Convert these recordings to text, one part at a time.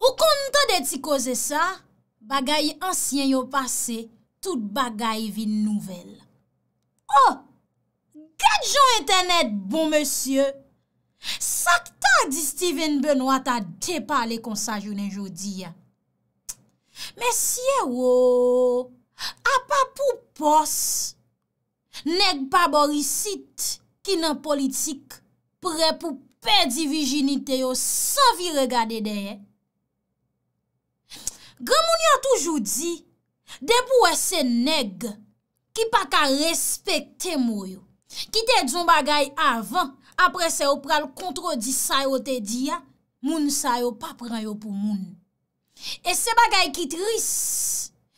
Ou konta de ti koze sa, bagay ansyen yo pase, tout bagay vi nouvel. Oh, gajon internet bon mesye, sakta di Steven Benoit a depale konsajounen jodi ya. Mesye wo, apapou pos, neg paborisit ki nan politik pre pou pedi vijinite yo sa vi regade deye. Gran moun yo toujou di, debou wè se neg, ki pa ka respekte mou yo. Ki te djon bagay avan, apre se yo pral kontrodi sa yo te di ya, moun sa yo pa pran yo pou moun. E se bagay ki tris,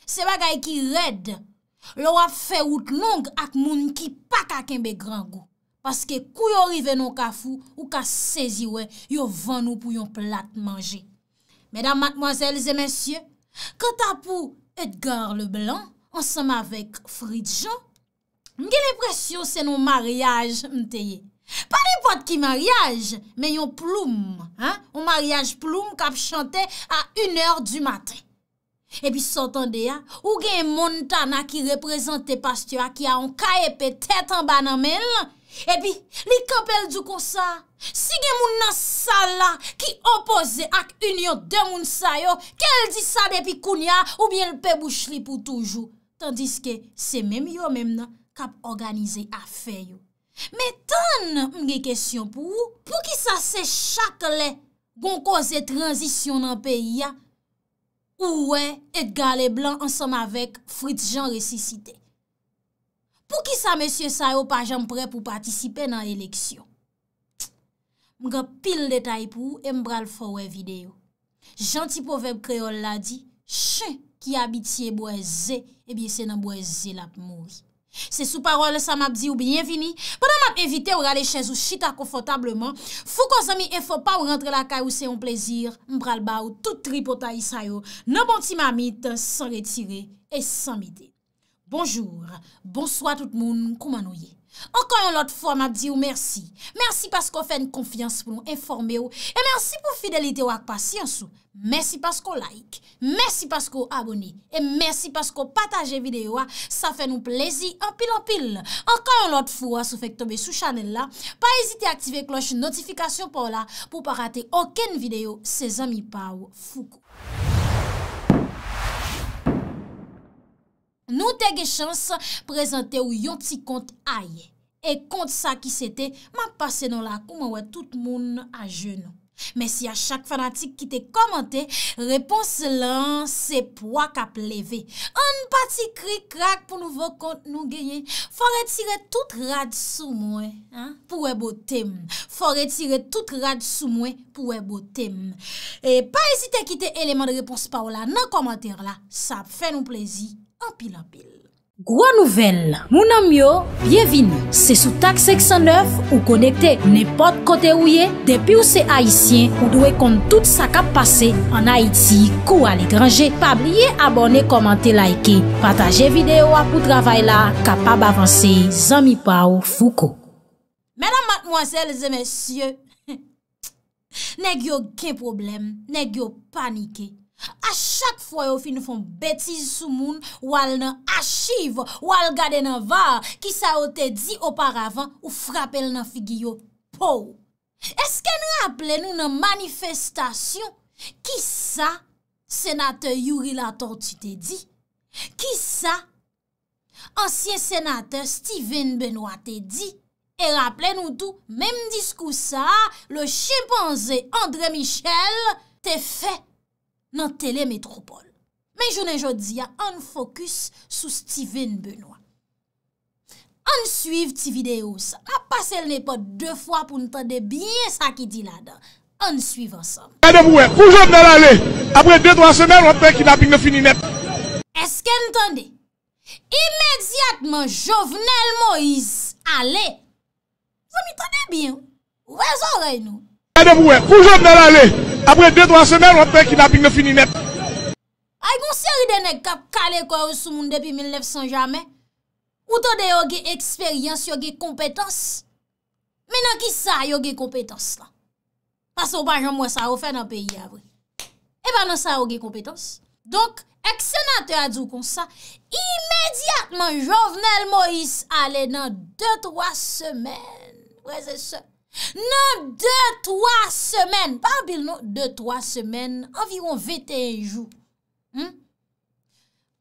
se bagay ki red, lo wap fe wout nong ak moun ki pa kakenbe gran go. Paske kou yo rive nou ka fou, ou ka sezi wè, yo van nou pou yon plat manje. Medan matmoazèlze mensyè, Kata pou Edgar le Blanc, ansem avèk Fridjian, mge lè presyon se nou mariage mteye. Pa li pot ki mariage, men yon ploum, an mariage ploum kap chante a unèr du matre. E pi sotande ya, ou gen yon montana ki reprezentè pastyo a ki a an kaepè tèt an banan men lè, Epi, li kapel du konsa, si gen moun nan sa la ki opoze ak union de moun sa yo, ke el di sa depi kounya ou bien l pe bouchli pou toujou. Tandis ke se menm yo menm nan kap organize afe yo. Me tan mge kesyon pou, pou ki sa se chakle gon koze transisyon nan pe ya, ou we e gale blan ansam avek frit jan resisite. pou ki sa mèsyè sa yo pa jèm prè pou patisipe nan l'eleksyon. Mga pil detay pou e mbral fò wè videyo. Janti poveb kreol la di, chè ki abitye boè zè, e eh bie se nan boè zè lap mou. Se sou parol sa map di ou bienvini, padan map evite ou gale chèz ou chita konfotableman, fò konzami e fò pa ou rentre la kaj ou se yon plezir, mbral ba ou tout tri potay sa yo, nan bonti mami tan san retire e san mide. Bonjou, bonsoi tout moun koumanouye. Ankan yon lot fwa ma di ou mersi. Mersi paskou fèn konfians pou nou informe ou. E mersi pou fidelite wak pasyansou. Mersi paskou like. Mersi paskou abone. E mersi paskou pataje videyo wak. Sa fè nou plezi anpil anpil. Ankan yon lot fwa sou fèk tobe sou chanel la. Pa ezite aktive kloche notifikasyon pou la. Pou pa rate oken videyo se zami pa ou fuko. Nou te ge chans prezante ou yon ti kont aye. E kont sa ki sete, ma pase nan la kou ma we tout moun a jeno. Men si a chak fanatik ki te komante, repons lan se pou ak a pleve. An pati kri krak pou nou vo kont nou geye. Fa re tire tout rad sou mwen pou e botem. Fa re tire tout rad sou mwen pou e botem. E pa esite kite eleman de repons pa ou la nan komante la. Sa fe nou plezi. Gwa nouvel, mounan myo, byevini, se sou tak 609 ou konekte nepot kote ouye, depi ou se haisyen ou dwe kont tout sa kap pase an Haiti kou al ekranje. Pabliye abone, komante, laike, pataje videyo apou travay la, kapab avanse, zami pa ou fuko. Menan mat mwanselze, mesye, ne gyo gen problem, ne gyo panike. A chak fwa yo fi nou fon betiz sou moun, wal nan achiv, wal gade nan var, ki sa yo te di oparavan ou frapel nan figiyo pou. Eske nou rappele nou nan manifestasyon? Ki sa, senate Yuri Lator tu te di? Ki sa, ansyen senate Steven Benoit te di? E rappele nou tou, menm diskou sa, le chimpanzé André Michel te fey. nan tele metropole. Men jounen joudiya, an fokus sou Steven Benoit. An suiv ti videyo sa, apas el ne pa de fwa pou n'tande biye sa ki di la da. An suiv ansam. Fou Jovenel Ale, apre 2-3 semen, an pek ki la pik ne fini net. Eske n'tande? Imediatman Jovenel Moise, ale, fou mi tande biye, ouwe zorey nou. Fou Jovenel Ale, Apre 2-3 semen, wap prekin apik ne fininep. A yon seri dene kap kale kwa yon sou moun depi 1900 jamen, wotan de yon ge eksperyans, yon ge kompetans, menan ki sa yon ge kompetans la. Pas wap anjan mwen sa wap fe nan peyi apre. E banan sa yon ge kompetans. Donk, ek senate a djou kon sa, imediatman Jovenel Moïse ale nan 2-3 semen. Wè se se. Nan 2-3 semen, par bil nan 2-3 semen, environ 21 jou, hmm?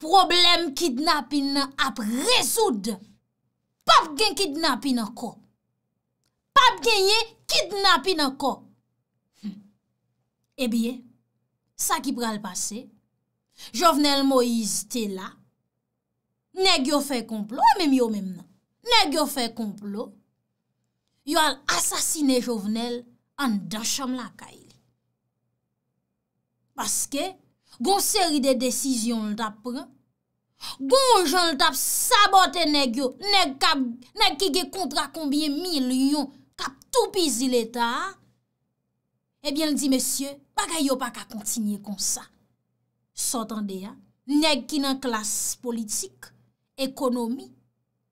problem kidnapina ap rezoud, pap gen kidnapina ko, pap gen ye kidnapina ko. E hmm. eh bie, sa ki pral pase, jovnel Moïse Tela, ne gyo fe komplo, ou mèm yo mèm nan, ne gyo fe komplo, yo al asasine jovenel an dasham la ka ili. Paske, gon seri de desisyon l tap pre, gon joun l tap sabote neg yo, neg ki ge kontra konbien mil yon, kap tou pizi l eta, ebyen di mesye, baka yo baka kontinye kon sa. Sotan de ya, neg ki nan klas politik, ekonomi,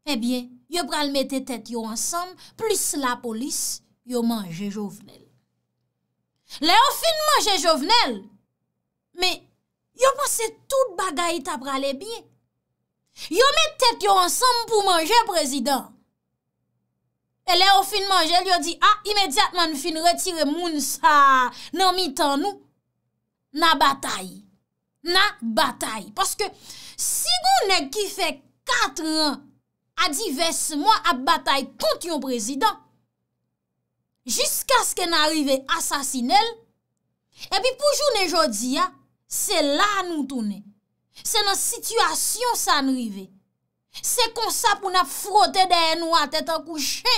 ebyen, yo pral mette tet yo ansam, plis la polis, yo manje jovenel. Le yo fin manje jovenel, me, yo pase tout bagay ta pral e bie. Yo mette tet yo ansam pou manje, prezident. E le yo fin manje, yo di, ah, imediatman fin retire moun sa, nan mi tan nou, nan batay. Nan batay. Paske, si gounen ki fe katran an, Adi vese mwa ap batay kont yon prezident. Jiska sken a rive asasinel, epi poujou ne jodi ya, se la nou toune. Se nan situasyon sa nou rive. Se konsa pou na frote de enwa tete akouche.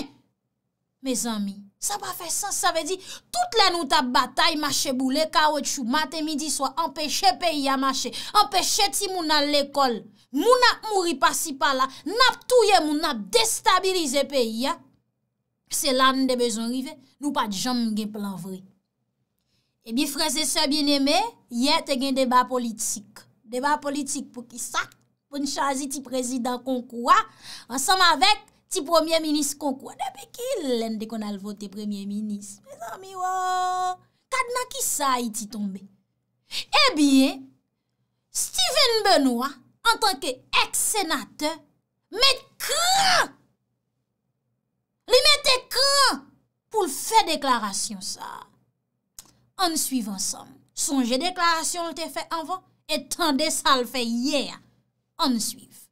Mes amy, Sa pa fe san, sa ve di, tout la nou ta batay mache bou, le ka wè chou, matè midi swa, empèche peyi a mache, empèche ti moun an l'ekol, moun ap mouri pasi pala, nap touye moun ap destabilize peyi a. Se lan de bezon rive, nou pa di jan moun gen plan vre. E bi freze se bien eme, ye te gen deba politik. Deba politik pou ki sa, pou n'chazi ti prezidant konkoua, ansam avek, Ti premier-ministre kon kwa? Depi ki lende kon alvote premier-ministre? Me zami waa, kadman ki sa iti tombe? E eh bie, Steven Benoit, an tanke ex-senate, met kwa? Li mette kwa pou l fè deklarasyon sa? An suiv ansam. Sonje deklarasyon l te fè anvan, etan de sa l fè yè. An suiv.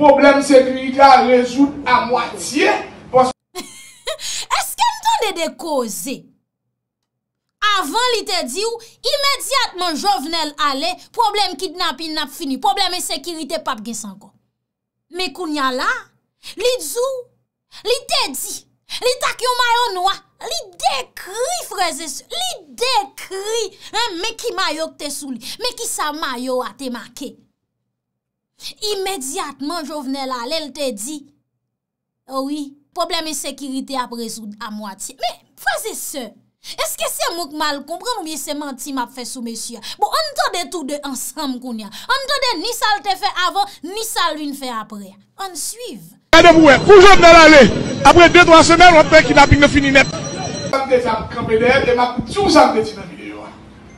problem sekirite la rejout a mwatiye. Eske mtonde de koze? Avan li te di ou, imediatman jovenel ale, problem kidnap inap fini, problem sekirite pap gen sangon. Me kounya la, li djou, li te di, li tak yon mayon wak, li dekri freze sou, li dekri, me ki mayon te sou li, me ki sa mayon a te make. Imediatman jo vnen oh bon, la lèl te di Ouwi, probleme sekirite apre sou a mwati Me faze se Eske se mouk mal kompran ou mi se manti map fe sou mesye Bo an to de tout de ansam koun ya An to de ni sal te fe avan, ni sal lune fe apre An suiv Fou jò vnen la lèl Apre 2-3 semèl, apre kinapik ne finine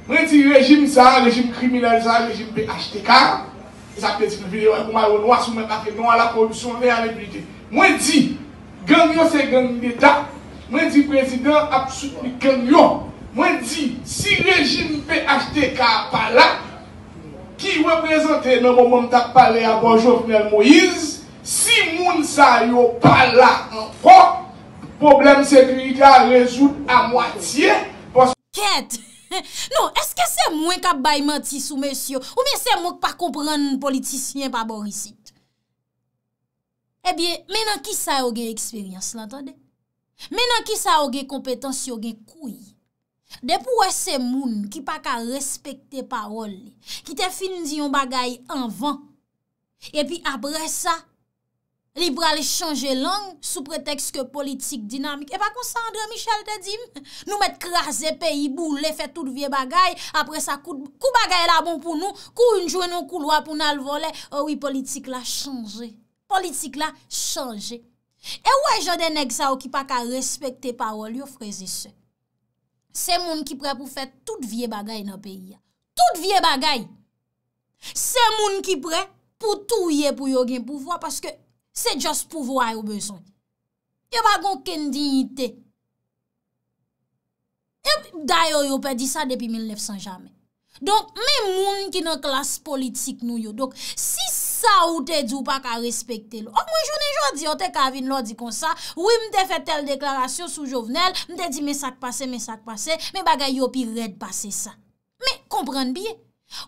Mwen ti rejim sa, rejim kriminal sa, rejim BHTK ça peut vidéo pour on noir sur pas affaire, non à la corruption, mais à l'impunité. Moi, je dis, gang, c'est gang d'État. Moi, je dis, président, absolument gang. Moi, je dis, si le régime PHTK pas là, qui représente dans le moment de parler parlé à Jovenel Moïse, si moun sa yo pas là encore, problème sécurité à résoudre à moitié. Parce... Non, eske se mwen ka bayman ti sou mesyo? Ou mwen se mwen pa kompran politisyen pa borisit? E eh bie, menan ki sa yon gen eksperyans lantande? Menan ki sa yon gen kompetans yon gen kouy? Depou wè se moun ki pa ka respekte parol, ki te fin di yon bagay anvan, epi apre sa, Libra li chanje lang sou preteks ke politik dinamik. E pa kon sa André Michel te di, nou met kras e peyi bou, le fet tout vie bagay, apre sa, kou bagay la bon pou nou, kou yon jwen nou kou lwa pou nan l'vole, owi politik la chanje. Politik la chanje. E wè joden ek sa ou ki pa ka respekte parol yo freze se. Se moun ki pre pou fet tout vie bagay nan peyi ya. Tout vie bagay. Se moun ki pre pou touye pou yo gen pouvoi, paske Se jost pouvo a yo bezon. Yo bagon ken dignite. Dayo yo pe di sa depi 1900 jamen. Don men moun ki nan klas politik nou yo. Don si sa ou te di ou pa ka respekte lo. Ou oh, mwen jounen jounen di yo oh, te kavin lo di kon sa. Ou mte fe tel deklarasyon sou jovenel. Mte di mesak pase, mesak pase. Men bagay yo pi red pase sa. Men kompren biye.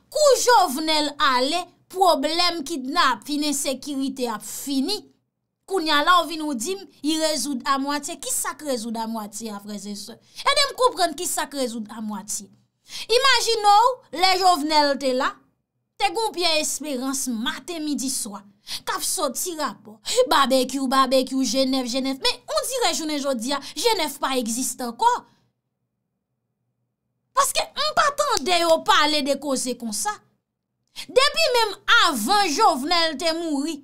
Kou jovenel ale... problem ki dna ap finen sekirite ap fini, kounya la ou vin ou dim, i rezoud a mwate, ki sak rezoud a mwate ap reze se? E de m koupren ki sak rezoud a mwate. Imagin nou, le jovnel te la, te gounpye esperans maten midi swan, kap sotira po, babekyou, babekyou, jenef, jenef, me on dire jounen jodia, jenef pa egzist anko. Paske m patan deyo pa ale dekose kon sa, Depi menm avan jovnel te mouri,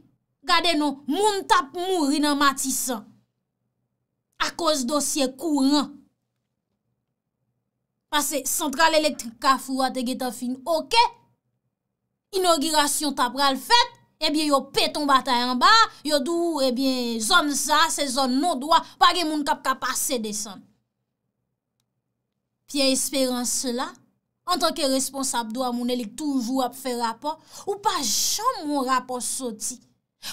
gade nou, moun tap mouri nan matisan. A koz dosye kou ran. Pase, sentral elektrik ka fwa te geta fin, oke, inaugurasyon tap ral fet, ebyen eh yo peton batay an ba, yo dou, ebyen, eh zon sa, se zon nou dwa, page moun kap ka pase desan. Pye esperan se la, an tanke responsab do a moun elik toujou ap fe rapor, ou pa chan moun rapor soti.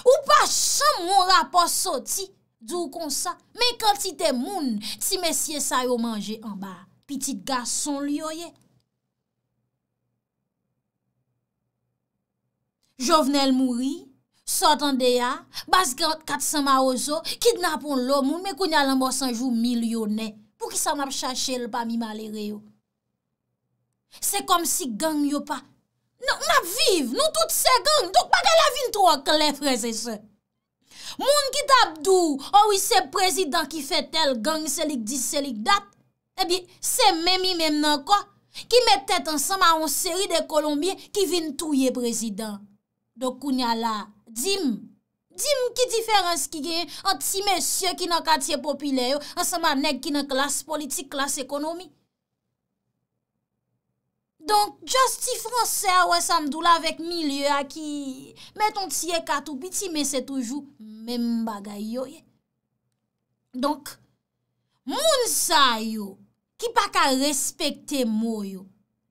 Ou pa chan moun rapor soti. Dou kon sa, men kantite moun, ti mesye sa yo manje an ba, pitit gason liyo ye. Jovenel mouri, sotan deya, baskant kat san ma ozo, kidnapon lomou, men koun alan mousan jou milyonè, pou ki san ap chache l pa mi malere yo. Se kom si gang yo pa, nap non, viv, nou tout se gang, dok baga la vin tro a kle prezese. Moun ki dabdou, owi oh se prezident ki fe tel gang selik dis selik dat, ebi se mèmi mèm nan kwa, ki mè tèt ansama an seri de kolombie ki vin touye prezident. Dok kounya la, jim, jim ki diferans ki gen, an ti mèsyo ki nan katye popilye yo, ansama neg ki nan klas politik, klas ekonomi. Donk, josti franse a ah we samdou la vek mi lye a ki meton tiye katou biti me se toujou men bagay yo ye. Donk, moun sa yo ki pa ka respekte mou yo,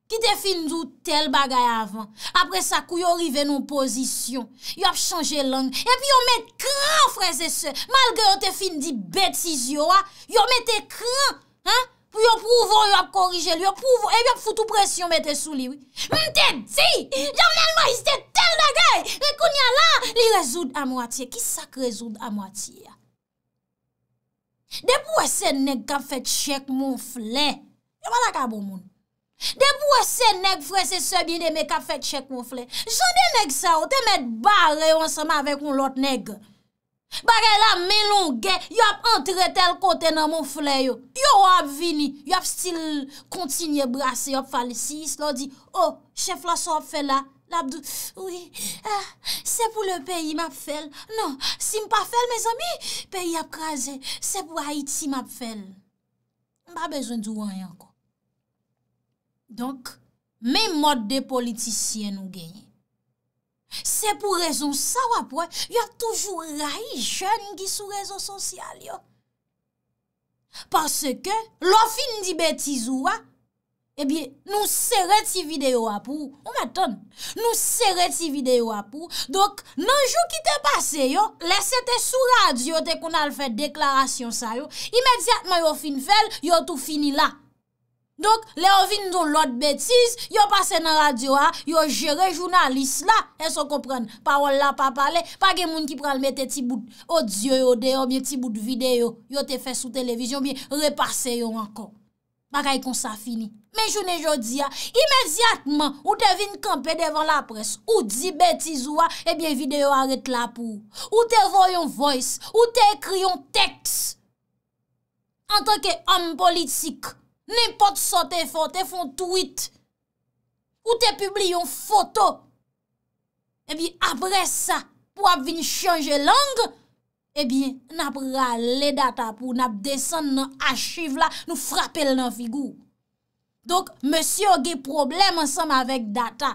ki te fin dout tel bagay avan. Apre sa kou yo rive nou pozisyon, yo ap chanje lang, epi yo met kran freze se, malge yo te fin di betis yo a, ah, yo met te kran, an? yo pouvon, yo ap korije, yo pouvon, yo e ap foutou presyon mette sou liwi. Mte di, yon men majiste tel da gey, me koun ya la, li rezoud a mwatiye. Ki sak rezoud a mwatiye? De pou wese neg kap fet chek mon fle, yo wala ka bon moun. De pou wese neg fwese sebin de me kap fet chek mon fle, jonde neg sa ou te met bare yon seman avèk yon lot neg. Bare la menon gen, yop entretel kote nan moun fule yo. Yo wap vini, yop stil kontinye brase, yop fale si, si lor di, oh, chef la so fe la, la bdou, oui, ah, se pou le peyi map fel, nan, si mpa fel, mez ami, peyi ap kraze, se pou Haiti map fel. Mba bejoun di wanyan ko. Donk, men mod de politisyen nou genye. Se pou rezon sa wapwe, yo toujou rayi jen ki sou rezon sosyal yo. Pase ke, lo fin di betizou e wap, ebye, nou seret si videyo wapou. Ou maton, nou seret si videyo wapou. Dok, nan jou ki te pase yo, lese te sou rad yo te kon al fet deklarasyon sa yo. Imediatman yo fin fel, yo tou fini la. Donk, le o vin don lot betiz, yo pase nan radyo a, yo jere jounalist la. E so kompren, pa wol la pa pale, pa gen moun ki pral mette ti bout audio yo deyo, miye ti bout video yo te fe sou televizyon, miye repase yo ankon. Bakay kon sa fini. Men jounen joudi a, imeziatman, ou te vin kampe devan la pres, ou di betiz ou a, ebyen video a ret la pou. Ou te voyon voice, ou te ekriyon text, an tanke om politik. Nèmpote sa te fote foun tweet, ou te publi yon foto, ebi apre sa pou ap vin chanje lang, ebi nap rale data pou nap desen nan achive la nou frapel nan figou. Donk, monsi yo ge problem ansam avek data.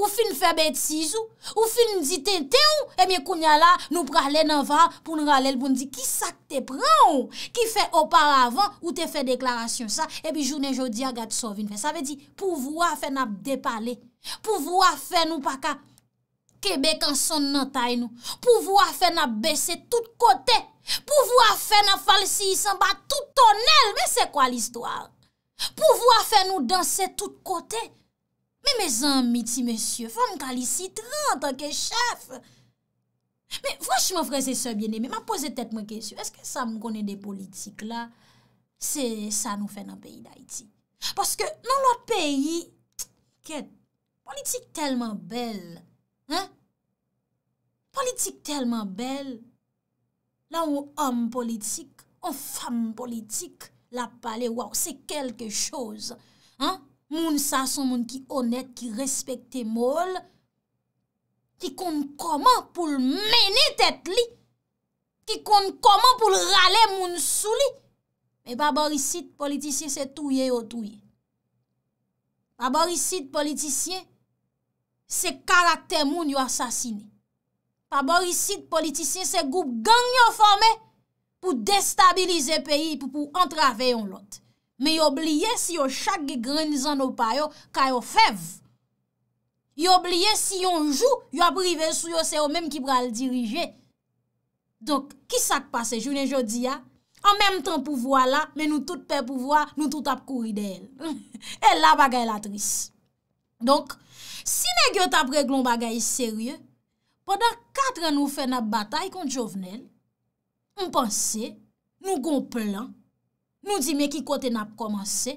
Ou fin fè bè tsizou, ou fin di ten te ou, e eh mè kounya la nou pralè nan va pou nou ralèl pou nou di, ki sak te pran ou, ki fè opar avan ou te fè deklarasyon sa, e eh bi jounen joudi agat souvin fè. Sa ve di, pou vwa fè nan dè palè, pou vwa fè nou paka kebek an son nan tay nou, pou vwa fè nan bè se tout kote, pou vwa fè nan fal si yisamba tout tonel, men se kwa l'istwa? Pou vwa fè nou dansè tout kote, Mè mè zan mi ti mè sye, fò m kal isi 30 an ke chèf. Mè vwè ch mè vreze sè bjenè mè, mè apose tèt mè kè sye, eske sa m konè de politik la, se sa nou fè nan peyi da iti. Paske nan lot peyi, politik telman bel, politik telman bel, la ou om politik, ou fam politik, la pale waw, se kelke chòz, an? Moun sa son moun ki onet, ki respekte mol, ki kon koman pou mene tet li, ki kon koman pou rale moun sou li. E pa borisit politisyen se touye yo touye. Pa borisit politisyen se karakter moun yo asasine. Pa borisit politisyen se goup gangyo fome pou destabilize peyi pou entrave yon lote. men yobliye si yo chak ge granizan do payo, kayo fev. Yobliye si yon jou, yo aprive sou yo se yo menm ki pral dirije. Donk, ki sak pase, jounen jodi ya, an menm tan pouvoa la, men nou tout pe pouvoa, nou tout ap kouri de el. El la bagay latris. Donk, si ne gyo tap reglon bagay serye, podan katre nou fe na batay kon jovenen, mpense, nou gon plan, Nou di me ki kote nap komanse,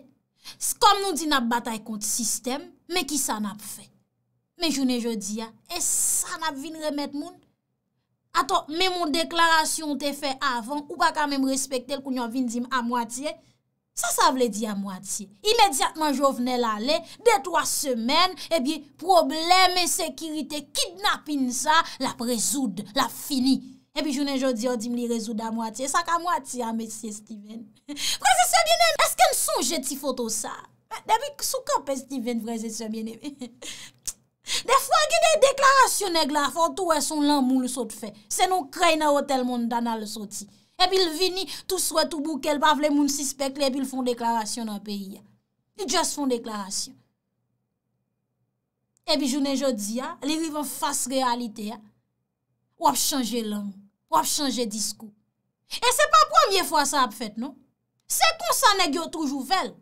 skom nou di nap batay konti sistem, me ki sa nap fe. Me jounen je di ya, e sa nap vin remet moun. Aton, me moun deklarasyon te fe avan, ou pa kamen mw respekte l kou nyon vin dim a mwatiye, sa sa vle di a mwatiye. Imediatman jo vnen l ale, dey toa semen, e eh bi probleme sekirite kidnapin sa, la prezoud, la fini. Epi jounen jodi yo di m li rezou da mwatiye, sak a mwatiye a mesye Steven. Vreze se mwenen, esken son jeti foto sa? Depi sou kap Steven vreze se mwenen. De fwa gine deklarasyon neg la, fwantou wè son lan moun lusot fe. Senon kreyn a hotel moun danal lusoti. Epi l vini, tou sou etou boukel, bav le moun sispek li, epi l fon deklarasyon nan peyi ya. Li just fon deklarasyon. Epi jounen jodi ya, li vivan fwas realite ya. Wap chanje lan moun. wap chanje diskou. E se pa promye fwa sa ap fet nou. Se konsan e gyo toujou vel.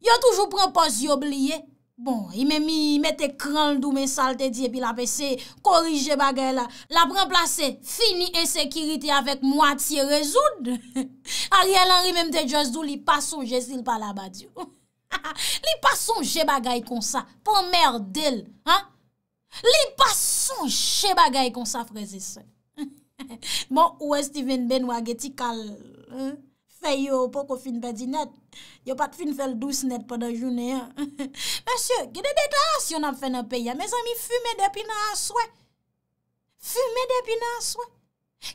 Gyo toujou pren pos yob liye. Bon, i me mi, i me te kranl dou, me sal te diye, pi la pe se korije bagay la. La pren plase, fini ensekiriti avèk mwati rezoud. A liye lanri mem te djoz dou, li pason jesil pala badyo. Li pason jesil bagay konsa, pon merd el. Li pason jesil bagay konsa freze se. Mon ouwe Steven Ben wage ti kal, feyo pou kon fin pedi net, yo pat fin fel dous net padan jounen. Monsye, gede deklarasyon ap fin ap peya, mez ami fume depi nan aswe, fume depi nan aswe.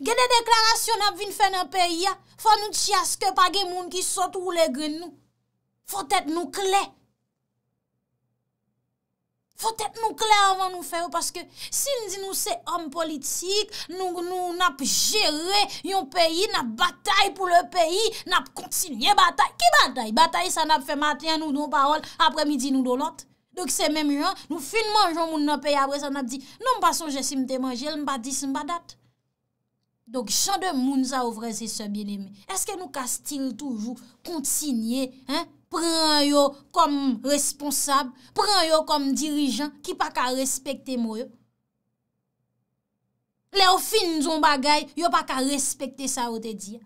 Gede deklarasyon ap vin fin ap peya, fon nou tsyaske pa gen moun ki sot ou le gen nou, fon tet nou kley. Fotek nou kle avan nou feyo, paske si nou se om politik, nou nou nap jere yon peyi, nap batay pou le peyi, nap kontinye batay. Ki batay? Batay sa nap fe matyen nou don parol, apre midi nou don lot. Dok se menmuyon, nou fin manjon moun nan peyi, apre sa nap di, nou m bason jesim te manjel, m badis m badat. Dok chan de moun za ouvre se se bine me. Eske nou kastil toujou kontinye, he? Pren yo kom responsab, pren yo kom dirijan ki pa ka respekte mou yo. Le ou fin zon bagay, yo pa ka respekte sa ou te diya.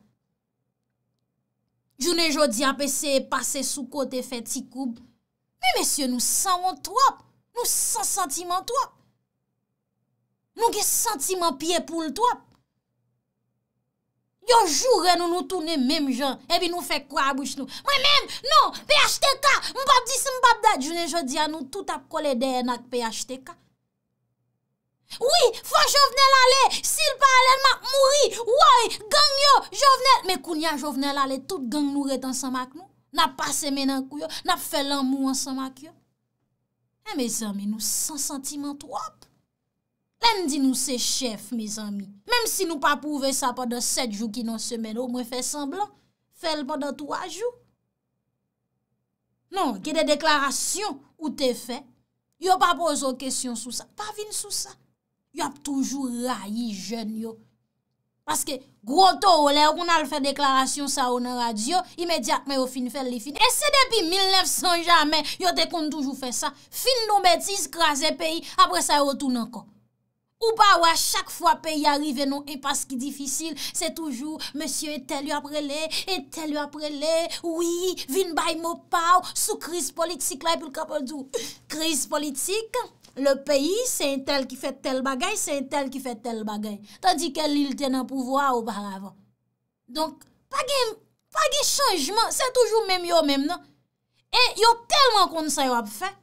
Jounen jodi apese pase sou kote feti koub. Mi mesye nou san won twap, nou san sentiman twap. Nou gen sentiman piye pou l twap. Yo jure nou nou toune mem jan, ebi nou fe kwa abouche nou. Mwen mem, nou, PHTK, mbap dis mbap dat, jounen jodi anou, tout ap kole dehen ak PHTK. Oui, fwa jovenel ale, sil pa ale, mwa mouri, woy, gang yo, jovenel. Mwen kounia jovenel ale, tout gang nou reten samak nou. Nap pase menan kou yo, nap fe lan mou ansamak yo. Eme eh, zan, mwen nou san sentimant wop. Len di nou se chef, mes amy. Mem si nou pa pouve sa padan 7 jou ki nan semen, ou mwen fe semblan, fel padan 3 jou. Non, ki de deklarasyon ou te fe, yo pa pozo kesyon sou sa. Pa vin sou sa. Yo ap toujou rayi jen yo. Paske, groto ou le, ou kon al fe deklarasyon sa ou nan radio, imediat me yo fin fel li fin. E se depi 1900 jamen, yo te kon toujou fe sa. Fin nou betis, kras e peyi, apre sa yo tou nan kon. Ou ba ou non, a chak fwa peyi arive nou, e pas ki difisil, se toujou, Monsiou e tel yo apre le, e tel yo apre le, oui, vin bay mou pa ou, sou kriz politik la, e pou l kapol djou. Kriz politik, le peyi, se entel ki fe tel bagay, se entel ki fe tel bagay, tandi ke li l tenen pouvo a ou bar avan. Donk, pa gen, pa gen chanjman, se toujou men yo men nan. E, yo telman kon se yo ap fe,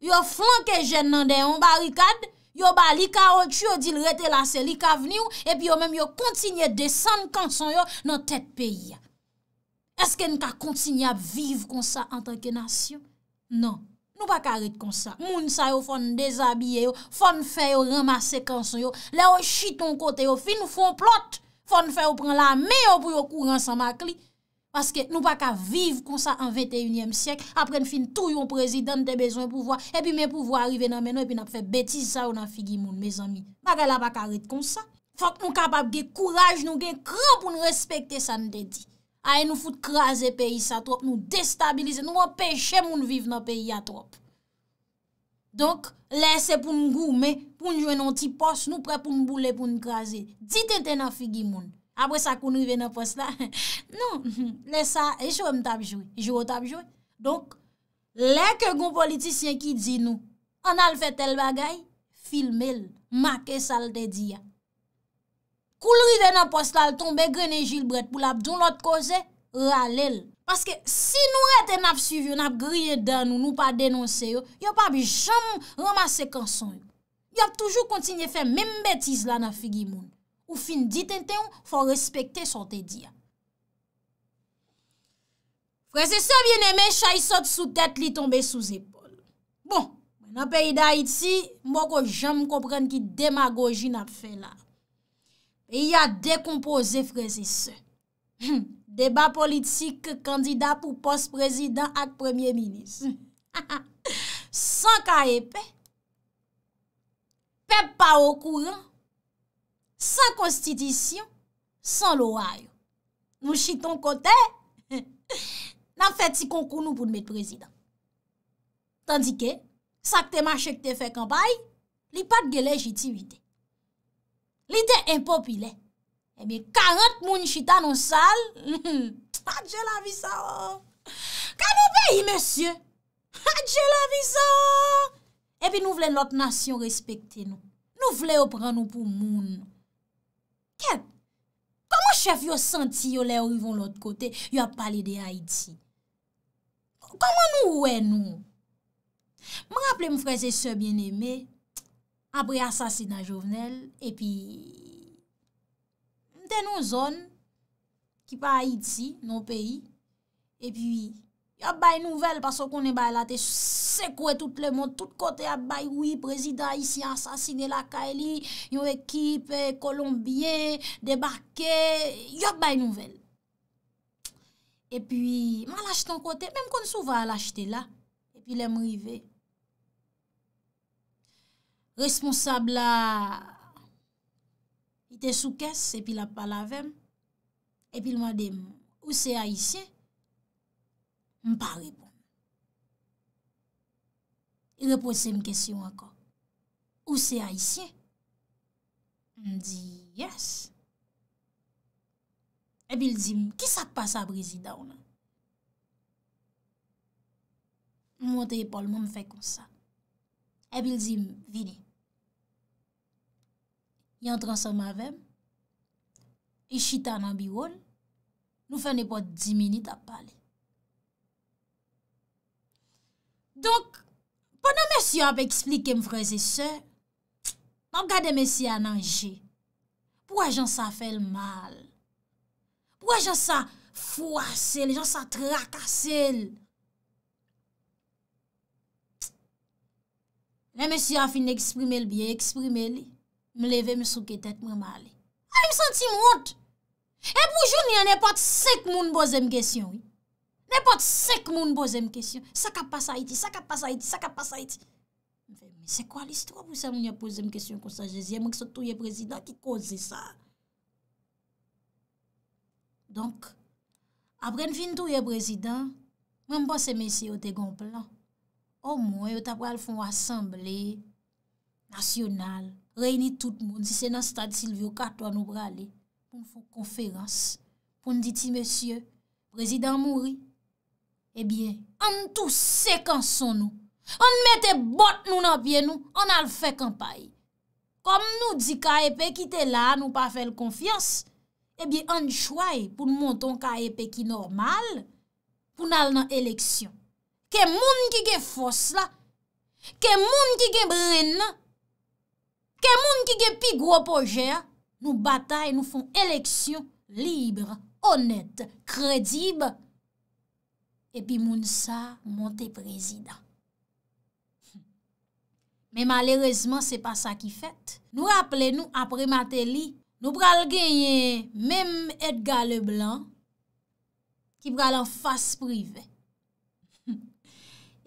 yo flanke jen nan de yon barikad, yo flanke jen nan de yon barikad, yo ba li ka otu yo di l rete la se li ka veni yo, epi yo menm yo kontinye desan kan son yo nan tet peyi ya. Eske n ka kontinye ap viv kon sa an tanke nasyon? Non, nou pa karit kon sa. Moun sa yo fon desabie yo, fon fe yo ramase kan son yo, le yo chiton kote yo fin fon plot, fon fe yo pren la me yo pou yo kuren sa makli. Paske nou pa ka vive konsa an 21e siyek, apren fin tou yon prezident de bezon pou vwa, epi men pou vwa arrive nan menon epi nap fe betize sa ou nan figi moun, me zami. Pa ka la pa ka rite konsa, fok nou kapap ge kouraj, nou ge kran pou nou respekte sa nou de di. Aye nou foute kraser peyi sa trop, nou destabilize, nou apêche moun vive nan peyi ya trop. Donk, lese pou nou goume, pou nou jwen an ti pos, nou pre pou nou boule pou nou kraser. Di ten ten nan figi moun. apre sa koun rive nan post la. Non, le sa, e chou m tabjou. Jou m tabjou. Donk, le ke goun politisyen ki di nou, an al fè tel bagay, filmel, makè sal te diya. Koul rive nan post la, al tombe grenè jil bret pou lap, don lot koze, ralel. Paske, si nou rete nap suvyon, nap griye dan ou nou pa denonse yo, yo pa bi jam ramase kansan yo. Yo ap toujou kontinye fè men betiz la nan figi moun. Ou fin dit ente ou, fò respekte son te diyan. Fresise bien eme, chay sot sou tèt li tombe sou zepol. Bon, nan pe y da iti, mò kò jèm kompren ki demagoji nap fè la. E y a dekompose fresise. Hmm, Deba politik kandida pou pos prezident ak premier minis. Hmm, San ka epè, pep pa wò kouran. San konstitisyon, san lorayon. Nou chiton kote, nan fè ti konkounou pou d'mèd prezidant. Tandike, sa k te mache k te fè kampay, li pat gè legitimite. Li de impopile, ebi eh 40 moun chita non sal, adjè la visan. Oh. Kan nou beyi, mèsyon, adjè la visan. Ebi nou vle not nasyon respekte nou. Nou vle opran nou pou moun nou. Kè, koman chef yo senti yo le ou yon l'ot kote, yo ap pale de Haiti? Koman nou ouè nou? Mwen rappele mwen freze sè bien eme, apre asasina jovenel, e pi... Mwen ten nou zon ki pa Haiti, nou peyi, e pi... yo bay nouvel, pason kon e bay la te sekwe tout le moun, tout kote ya bay wii, prezida isi, ansasine la ka e li, yo ekip, kolombie, eh, debarke, yo bay nouvel. E pi, man lachte an kote, menm kon souvan lachte la, e pi lem rive. Responsable la, ite soukes, e pi la palavem, e pi lwa dem, ou se a isi, m pa repon. I repose m kesyon akor, ou se a isye? M di, yes. E bil zim, ki sak pasa brezida ou nan? M wote e pol, m fè kon sa. E bil zim, vine. Yan transe mavem, e chita nan bi wol, nou fè nepo di minute ap pale. Donk, pwè nan mesya ap eksplike m freze se, nan gade mesya nan je, pwè jan sa fèl mal, pwè jan sa fwa sel, jan sa traka sel. Le mesya fin eksprime l biye, eksprime li, m leve m souke tet m mali. A li m senti m wot, e pou jouni an epote sek moun boze m gesyon li. Ne pot sek moun bozem kesyon. Sa ka pasa iti, sa ka pasa iti, sa ka pasa iti. Se kwa listro pou sa moun ya bozem kesyon kon sa jeziye. Mwen se touye prezident ki kose sa. Donk, apren fin touye prezident, mwen bose mesye yo de gon plan. O mwen yo tabwa al fon asemble, nasyonal, reyni tout moun. Si se nan stad Silvio Kato anou brale, pou mwen fon konferans, pou mwen diti mesye, prezident moun ri, Ebyen, eh an tou se kan son nou. An mette bot nou nan piye nou, an al fe kampay. Kom nou di ka epè ki te la nou pa fel konfiyans, ebyen an chway pou nou monton ka epè ki normal, pou nou al nan eleksyon. Ke moun ki ge fos la, ke moun ki ge brin la, ke moun ki ge pi gro poje a, nou batay nou fon eleksyon libre, onet, kredib, epi moun sa montè prezidant. Men malèrezman se pa sa ki fèt. Nou rappele nou apre matè li, nou pral genye men Edgar le Blanc ki pral an fass prive.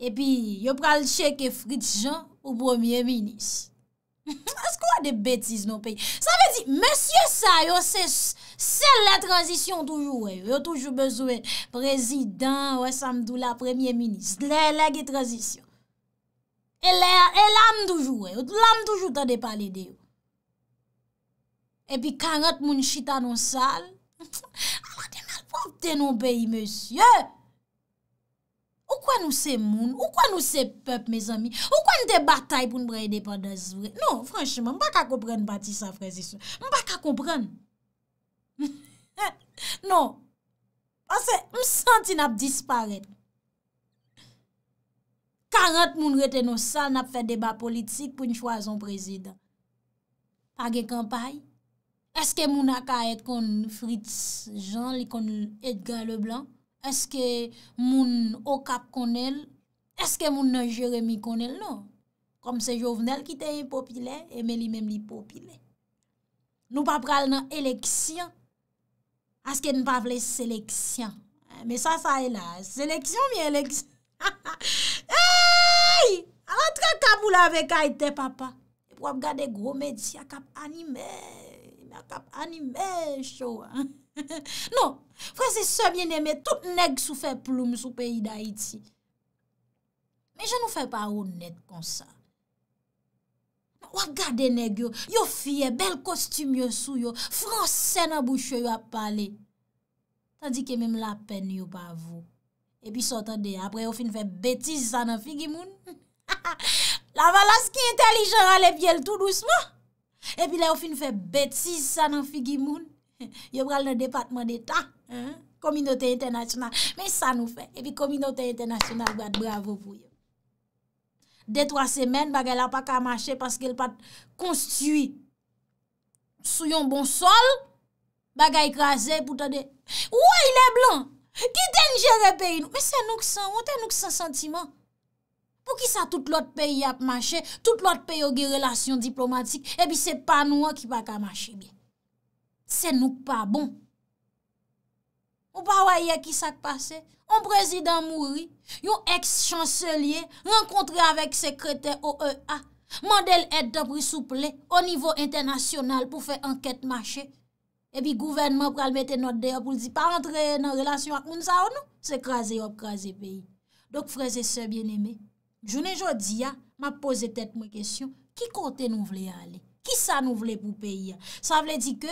Epi yo pral cheke frit jan ou premier minis. Asko wade betiz nou pe? Sa ve di, monsie sa yo se... Se le transisyon toujou wè yo, yo toujou bezouè. Prezident, wè samdou la, premier-ministre, le le ge transisyon. E le, e l'am toujou wè yo, l'am toujou ta depalè de yo. E pi kanot moun chita non sal, ala te malpokte non peyi, monsye. Ou kwen nou se moun, ou kwen nou se pep, mèz ami, ou kwen nou te batay pou nou brey depalè de yo. Non, franchman, mba ka kompren bati sa prezisyon. Mba ka kompren. Non, m senti nap disparet. 40 moun rete nou sal nap fe debat politik pou n chwazon prezident. Page kampay, eske moun ak a et kon Fritz Jean li kon Edgar Leblanc, eske moun Okap kon el, eske moun nan Jeremie kon el, non. Kom se jovenel ki te epopile, eme li mem li epopile. Nou pap ral nan eleksiyan, Aske n pa vle seleksyon. Me sa sa e la seleksyon, mi eleksyon. Hey! A vantre akabou la vek a ete papa. E pou ap gade gro medsi, akab anime. Akab anime, chou. Non, fwese se biene me tout neg sou fe ploum sou peyi da iti. Me je nou fe pa honet kon sa. Ou agade neg yo, yo fye bel kostyme yo sou yo, franse nan boucho yo ap pale. Tandike mem la pen yo pa avou. Epi sotande, apre yo fin fè betiz sa nan figi moun. La valas ki entelijan ale fye l tout douzman. Epi la yo fin fè betiz sa nan figi moun. Yo pral nan departman de ta, kominote internasyonal. Men sa nou fè, epi kominote internasyonal brad bravo pou yo. Dey troa semen bagay la pa kamache paske el pat konstiwi sou yon bon sol bagay ikrase pou tade. Ouwe yi le blan, ki denjere peyi nou? Me se nouk san, wote nouk san sentiman? Pou ki sa tout lot peyi ap mache, tout lot peyi yoge relasyon diplomatik, ebi se pa nou an ki pa kamache bien. Se nouk pa bon. Ou pa woye ki sa kpase? On prezidant mouri, yon ex-chancelier, renkontre avèk sekretè OEA, mandèl et dè brisouple, o nivou internasyonal pou fè anket mâche, epi gouvenman pral metè nòt dè, pou l'di pa rentre nan relasyon ak moun sa ou nou, se krasè op krasè peyi. Dok freze se bien eme, jounè jodi ya, ma pose tèt mwen kesyon, ki kote nou vle ale, ki sa nou vle pou peyi ya. Sa vle di ke,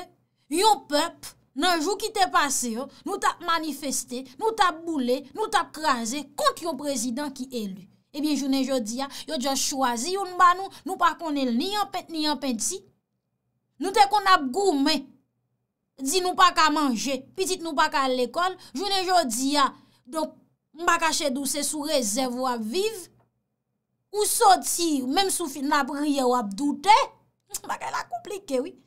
yon pep, Nanjou ki te pase yo, nou tap manifeste, nou tap boule, nou tap kraze kont yon prezident ki elu. Ebyen jounen jodi ya, yo dja chwazi yon banou, nou pa konel ni yon penti, ni yon penti. Nou te kon ap goume, di nou pa ka manje, pitit nou pa ka lekon. Jounen jodi ya, nou pa ka chedouse sou rezerv wap viv, ou soti, mèm sou fin ap rye wap doute, nou pa ka la komplike wii.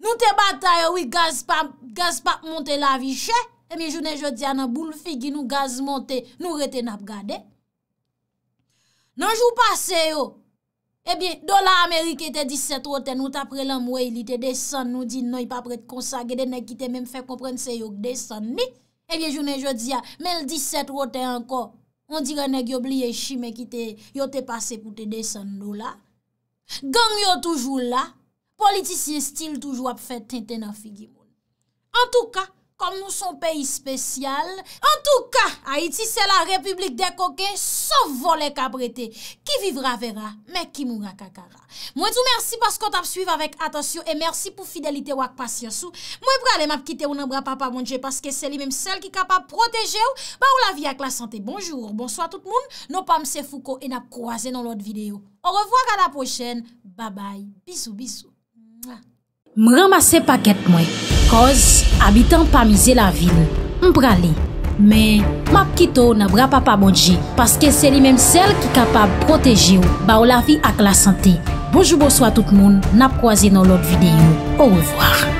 Nou te bataye ou i gaz pa monte la viche, e mi jounen jodia nan bou l figi nou gaz monte, nou rete nap gade. Nan jou pase yo, e bi do la Amerike te diset rote, nou tapre lan mwe ili te desen, nou di nou yi papre te konsage, denek ki te mem fe komprense yo k desen ni, e bi jounen jodia, men diset rote anko, on dire neg yo bli ye shime ki te, yo te pase pou te desen do la. Gang yo toujou la, politisyen stil toujwa pou fè tentè nan figi moun. En tou ka, kom nou son peyi spesyal, en tou ka, Haiti se la republik de koke, sa volè kabrete, ki vivra vera, me ki moura kakara. Mwen tou mersi paskot ap suiv avèk atasyon, e mersi pou fidelite wak pasyansou, mwen pralè map kite ou nan bra papa moun, je paske seli mem sel ki kapap proteje ou, ba ou la vi ak la sante. Bonjour, bonsoit tout moun, non pa mse fouko en ap kouazè nan lot videyo. On revwak a la pochen, babay, bisou bisou. Mwen ramase paket mwen Koz, abitan pa mize la vil Mprale Men, map kito na bra pa pa modje Paske se li menm sel ki kapab proteji ou Ba ou la vi ak la sante Bojoubo swa tout moun Nap kwa zi nou lot videyo Ouwevoar